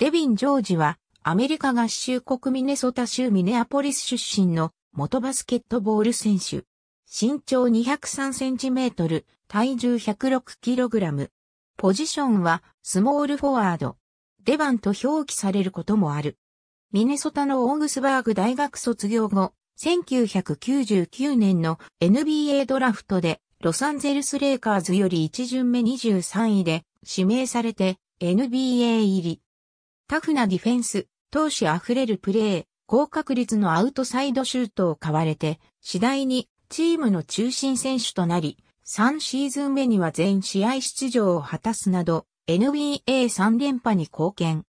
デビン・ジョージは、アメリカ合衆国ミネソタ州ミネアポリス出身の元バスケットボール選手。身長203センチメートル、体重106キログラム。ポジションはスモールフォワード。デバンと表記されることもある。ミネソタのオーグスバーグ大学卒業後、1999年の NBA ドラフトでロサンゼルスレイカーズより1巡目23位で指名されて NBA 入り。タフなディフェンス、闘志あふれるプレー、高確率のアウトサイドシュートを買われて、次第にチームの中心選手となり、3シーズン目には全試合出場を果たすなど、NBA3 連覇に貢献。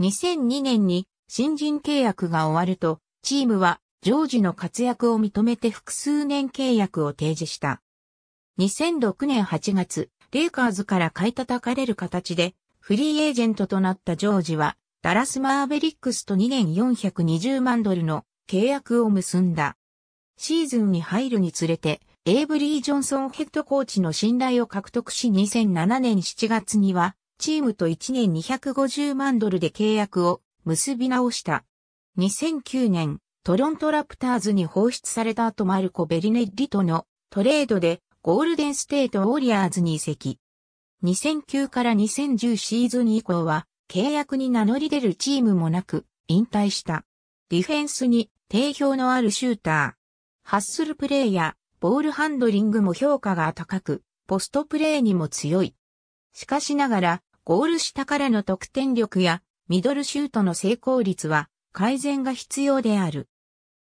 2002年に新人契約が終わると、チームはジョージの活躍を認めて複数年契約を提示した。2006年8月、レイカーズから買い叩かれる形でフリーエージェントとなったジョージは、ダラスマーベリックスと2年420万ドルの契約を結んだ。シーズンに入るにつれて、エイブリー・ジョンソンヘッドコーチの信頼を獲得し2007年7月には、チームと1年250万ドルで契約を結び直した。2009年、トロントラプターズに放出された後マルコ・ベリネッリとのトレードでゴールデンステート・ウォリアーズに移籍。2009から2010シーズン以降は、契約に名乗り出るチームもなく、引退した。ディフェンスに定評のあるシューター。ハッスルプレーやボールハンドリングも評価が高く、ポストプレーにも強い。しかしながら、ゴール下からの得点力やミドルシュートの成功率は改善が必要である。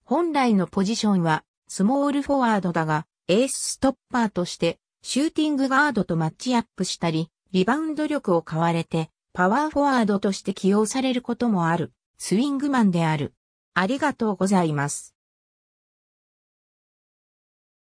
本来のポジションはスモールフォワードだが、エースストッパーとしてシューティングガードとマッチアップしたり、リバウンド力を買われて、パワーフォワードとして起用されることもある、スウィングマンである。ありがとうございます。